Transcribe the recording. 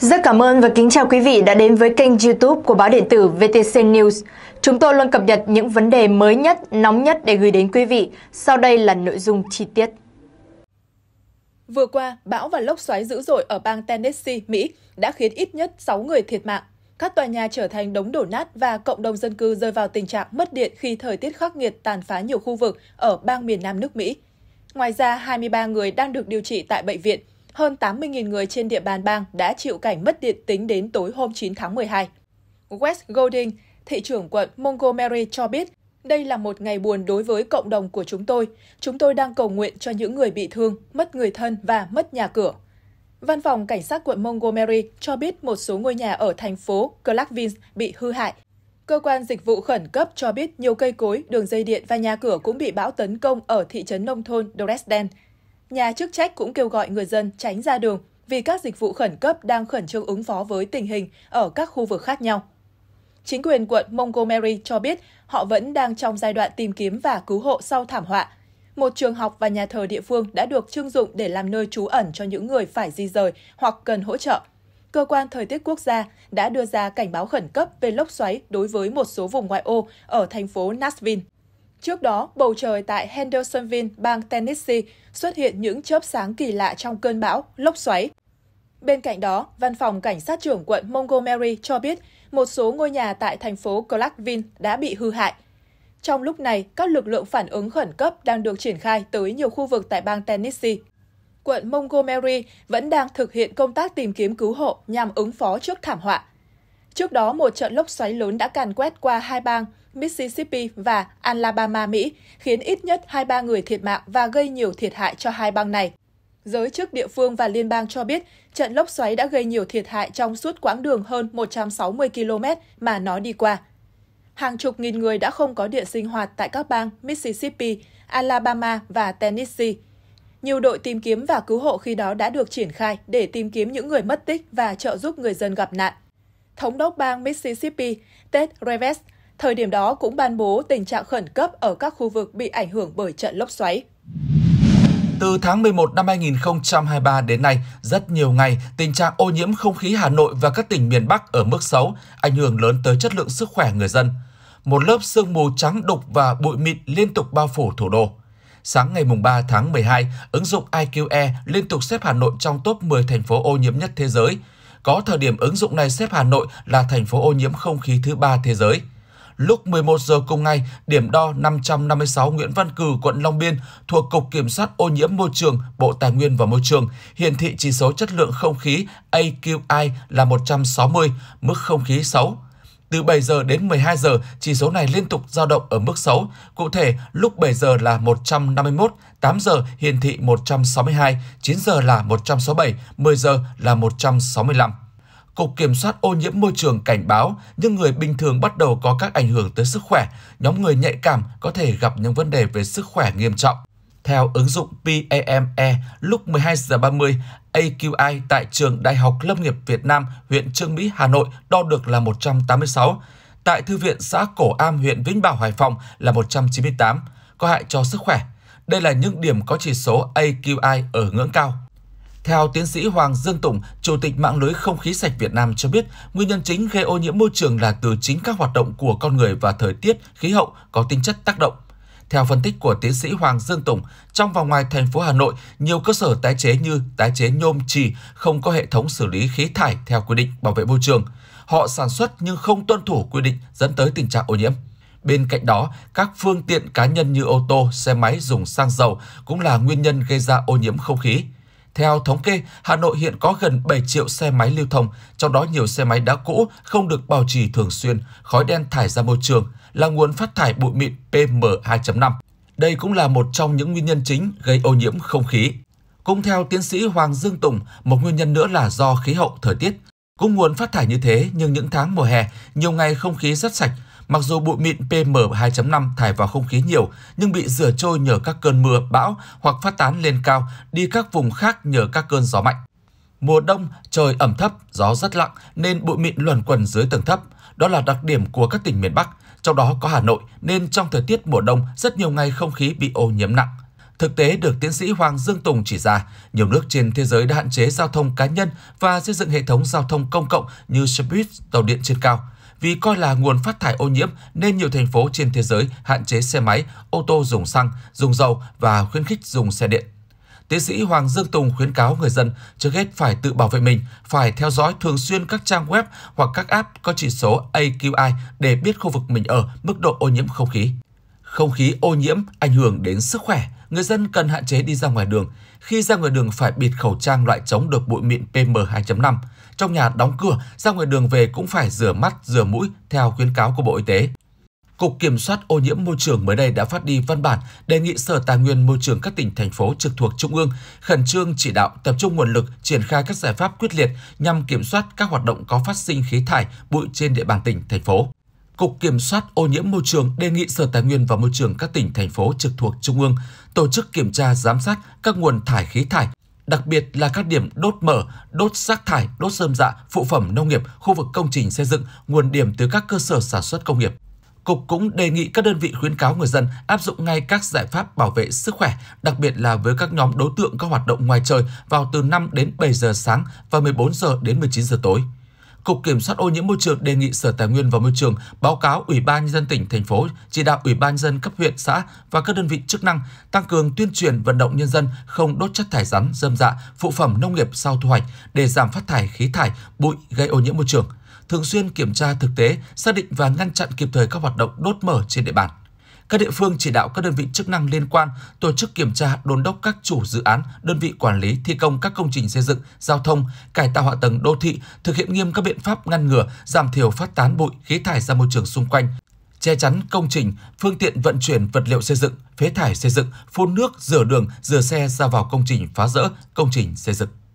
Rất cảm ơn và kính chào quý vị đã đến với kênh youtube của báo điện tử VTC News. Chúng tôi luôn cập nhật những vấn đề mới nhất, nóng nhất để gửi đến quý vị. Sau đây là nội dung chi tiết. Vừa qua, bão và lốc xoáy dữ dội ở bang Tennessee, Mỹ đã khiến ít nhất 6 người thiệt mạng. Các tòa nhà trở thành đống đổ nát và cộng đồng dân cư rơi vào tình trạng mất điện khi thời tiết khắc nghiệt tàn phá nhiều khu vực ở bang miền Nam nước Mỹ. Ngoài ra, 23 người đang được điều trị tại bệnh viện – hơn 80.000 người trên địa bàn bang đã chịu cảnh mất điện tính đến tối hôm 9 tháng 12. West Golding, thị trưởng quận Montgomery cho biết, đây là một ngày buồn đối với cộng đồng của chúng tôi. Chúng tôi đang cầu nguyện cho những người bị thương, mất người thân và mất nhà cửa. Văn phòng Cảnh sát quận Montgomery cho biết một số ngôi nhà ở thành phố Clarkville bị hư hại. Cơ quan dịch vụ khẩn cấp cho biết nhiều cây cối, đường dây điện và nhà cửa cũng bị bão tấn công ở thị trấn nông thôn Dresden. Nhà chức trách cũng kêu gọi người dân tránh ra đường vì các dịch vụ khẩn cấp đang khẩn trương ứng phó với tình hình ở các khu vực khác nhau. Chính quyền quận Montgomery cho biết họ vẫn đang trong giai đoạn tìm kiếm và cứu hộ sau thảm họa. Một trường học và nhà thờ địa phương đã được trưng dụng để làm nơi trú ẩn cho những người phải di rời hoặc cần hỗ trợ. Cơ quan Thời tiết Quốc gia đã đưa ra cảnh báo khẩn cấp về lốc xoáy đối với một số vùng ngoại ô ở thành phố Nashville. Trước đó, bầu trời tại Hendersonville, bang Tennessee xuất hiện những chớp sáng kỳ lạ trong cơn bão, lốc xoáy. Bên cạnh đó, văn phòng cảnh sát trưởng quận Montgomery cho biết một số ngôi nhà tại thành phố Clarkville đã bị hư hại. Trong lúc này, các lực lượng phản ứng khẩn cấp đang được triển khai tới nhiều khu vực tại bang Tennessee. Quận Montgomery vẫn đang thực hiện công tác tìm kiếm cứu hộ nhằm ứng phó trước thảm họa. Trước đó, một trận lốc xoáy lớn đã càn quét qua hai bang Mississippi và Alabama, Mỹ, khiến ít nhất 23 người thiệt mạng và gây nhiều thiệt hại cho hai bang này. Giới chức địa phương và liên bang cho biết trận lốc xoáy đã gây nhiều thiệt hại trong suốt quãng đường hơn 160 km mà nó đi qua. Hàng chục nghìn người đã không có điện sinh hoạt tại các bang Mississippi, Alabama và Tennessee. Nhiều đội tìm kiếm và cứu hộ khi đó đã được triển khai để tìm kiếm những người mất tích và trợ giúp người dân gặp nạn. Thống đốc bang Mississippi Ted Reeves thời điểm đó cũng ban bố tình trạng khẩn cấp ở các khu vực bị ảnh hưởng bởi trận lốc xoáy. Từ tháng 11 năm 2023 đến nay, rất nhiều ngày, tình trạng ô nhiễm không khí Hà Nội và các tỉnh miền Bắc ở mức xấu, ảnh hưởng lớn tới chất lượng sức khỏe người dân. Một lớp sương mù trắng đục và bụi mịn liên tục bao phủ thủ đô. Sáng ngày 3 tháng 12, ứng dụng IQE liên tục xếp Hà Nội trong top 10 thành phố ô nhiễm nhất thế giới – có thời điểm ứng dụng này xếp Hà Nội là thành phố ô nhiễm không khí thứ ba thế giới. Lúc 11 giờ cùng ngày, điểm đo 556 Nguyễn Văn Cử, quận Long Biên thuộc Cục Kiểm soát ô nhiễm môi trường, Bộ Tài nguyên và Môi trường hiển thị chỉ số chất lượng không khí AQI là 160, mức không khí xấu. Từ 7 giờ đến 12 giờ, chỉ số này liên tục dao động ở mức xấu. Cụ thể, lúc 7 giờ là 151, 8 giờ hiển thị 162, 9 giờ là 167, 10 giờ là 165. Cục Kiểm soát ô nhiễm môi trường cảnh báo những người bình thường bắt đầu có các ảnh hưởng tới sức khỏe, nhóm người nhạy cảm có thể gặp những vấn đề về sức khỏe nghiêm trọng. Theo ứng dụng PAME, e lúc 12 giờ 30, AQI tại trường Đại học Lâm nghiệp Việt Nam, huyện Trương Mỹ, Hà Nội đo được là 186. Tại Thư viện xã Cổ Am, huyện Vĩnh Bảo, Hải Phòng là 198, có hại cho sức khỏe. Đây là những điểm có chỉ số AQI ở ngưỡng cao. Theo tiến sĩ Hoàng Dương Tùng, Chủ tịch mạng lưới không khí sạch Việt Nam cho biết, nguyên nhân chính gây ô nhiễm môi trường là từ chính các hoạt động của con người và thời tiết, khí hậu có tính chất tác động theo phân tích của tiến sĩ Hoàng Dương Tùng, trong và ngoài thành phố Hà Nội, nhiều cơ sở tái chế như tái chế nhôm trì không có hệ thống xử lý khí thải theo quy định bảo vệ môi trường. Họ sản xuất nhưng không tuân thủ quy định dẫn tới tình trạng ô nhiễm. Bên cạnh đó, các phương tiện cá nhân như ô tô, xe máy dùng xăng dầu cũng là nguyên nhân gây ra ô nhiễm không khí. Theo thống kê, Hà Nội hiện có gần 7 triệu xe máy lưu thông, trong đó nhiều xe máy đã cũ, không được bảo trì thường xuyên, khói đen thải ra môi trường, là nguồn phát thải bụi mịn PM2.5. Đây cũng là một trong những nguyên nhân chính gây ô nhiễm không khí. Cũng theo tiến sĩ Hoàng Dương Tùng, một nguyên nhân nữa là do khí hậu thời tiết. Cũng nguồn phát thải như thế, nhưng những tháng mùa hè, nhiều ngày không khí rất sạch, Mặc dù bụi mịn PM2.5 thải vào không khí nhiều, nhưng bị rửa trôi nhờ các cơn mưa, bão hoặc phát tán lên cao đi các vùng khác nhờ các cơn gió mạnh. Mùa đông, trời ẩm thấp, gió rất lặng nên bụi mịn luẩn quẩn dưới tầng thấp. Đó là đặc điểm của các tỉnh miền Bắc, trong đó có Hà Nội nên trong thời tiết mùa đông rất nhiều ngày không khí bị ô nhiễm nặng. Thực tế được tiến sĩ Hoàng Dương Tùng chỉ ra, nhiều nước trên thế giới đã hạn chế giao thông cá nhân và xây dựng hệ thống giao thông công cộng như xe buýt, tàu điện trên cao. Vì coi là nguồn phát thải ô nhiễm nên nhiều thành phố trên thế giới hạn chế xe máy, ô tô dùng xăng, dùng dầu và khuyến khích dùng xe điện. Tiến sĩ Hoàng Dương Tùng khuyến cáo người dân trước hết phải tự bảo vệ mình, phải theo dõi thường xuyên các trang web hoặc các app có chỉ số AQI để biết khu vực mình ở, mức độ ô nhiễm không khí. Không khí ô nhiễm ảnh hưởng đến sức khỏe, người dân cần hạn chế đi ra ngoài đường. Khi ra ngoài đường phải bịt khẩu trang loại chống được bụi mịn PM2.5. Trong nhà đóng cửa, ra ngoài đường về cũng phải rửa mắt, rửa mũi theo khuyến cáo của Bộ Y tế. Cục Kiểm soát ô nhiễm môi trường mới đây đã phát đi văn bản đề nghị Sở Tài nguyên Môi trường các tỉnh thành phố trực thuộc Trung ương khẩn trương chỉ đạo tập trung nguồn lực triển khai các giải pháp quyết liệt nhằm kiểm soát các hoạt động có phát sinh khí thải bụi trên địa bàn tỉnh thành phố. Cục Kiểm soát ô nhiễm môi trường đề nghị Sở Tài nguyên và Môi trường các tỉnh thành phố trực thuộc trung ương tổ chức kiểm tra giám sát các nguồn thải khí thải, đặc biệt là các điểm đốt mở, đốt rác thải, đốt rơm rạ, dạ, phụ phẩm nông nghiệp, khu vực công trình xây dựng, nguồn điểm từ các cơ sở sản xuất công nghiệp. Cục cũng đề nghị các đơn vị khuyến cáo người dân áp dụng ngay các giải pháp bảo vệ sức khỏe, đặc biệt là với các nhóm đối tượng có hoạt động ngoài trời vào từ 5 đến 7 giờ sáng và 14 giờ đến 19 giờ tối. Cục Kiểm soát ô nhiễm môi trường đề nghị Sở Tài nguyên và Môi trường báo cáo Ủy ban nhân dân tỉnh thành phố chỉ đạo Ủy ban dân cấp huyện xã và các đơn vị chức năng tăng cường tuyên truyền vận động nhân dân không đốt chất thải rắn, dơm dạ, phụ phẩm nông nghiệp sau thu hoạch để giảm phát thải khí thải, bụi gây ô nhiễm môi trường thường xuyên kiểm tra thực tế, xác định và ngăn chặn kịp thời các hoạt động đốt mở trên địa bàn. Các địa phương chỉ đạo các đơn vị chức năng liên quan tổ chức kiểm tra, đôn đốc các chủ dự án, đơn vị quản lý thi công các công trình xây dựng, giao thông, cải tạo hạ tầng đô thị, thực hiện nghiêm các biện pháp ngăn ngừa, giảm thiểu phát tán bụi, khí thải ra môi trường xung quanh, che chắn công trình, phương tiện vận chuyển vật liệu xây dựng, phế thải xây dựng, phun nước, rửa đường, rửa xe ra vào công trình phá rỡ, công trình xây dựng.